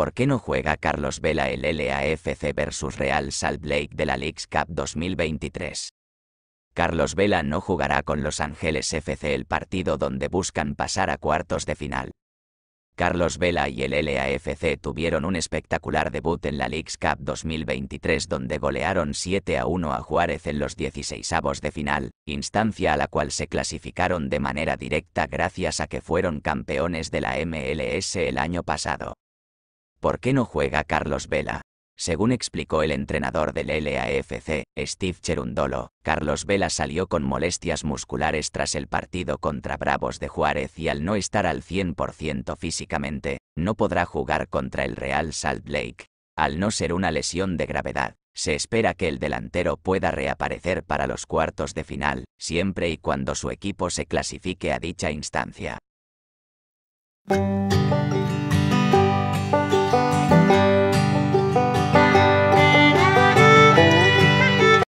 ¿Por qué no juega Carlos Vela el LAFC versus Real Salt Lake de la Leagues Cup 2023? Carlos Vela no jugará con Los Ángeles FC el partido donde buscan pasar a cuartos de final. Carlos Vela y el LAFC tuvieron un espectacular debut en la Leagues Cup 2023 donde golearon 7 a 1 a Juárez en los 16avos de final, instancia a la cual se clasificaron de manera directa gracias a que fueron campeones de la MLS el año pasado. ¿por qué no juega Carlos Vela? Según explicó el entrenador del LAFC, Steve Cherundolo, Carlos Vela salió con molestias musculares tras el partido contra Bravos de Juárez y al no estar al 100% físicamente, no podrá jugar contra el Real Salt Lake. Al no ser una lesión de gravedad, se espera que el delantero pueda reaparecer para los cuartos de final, siempre y cuando su equipo se clasifique a dicha instancia.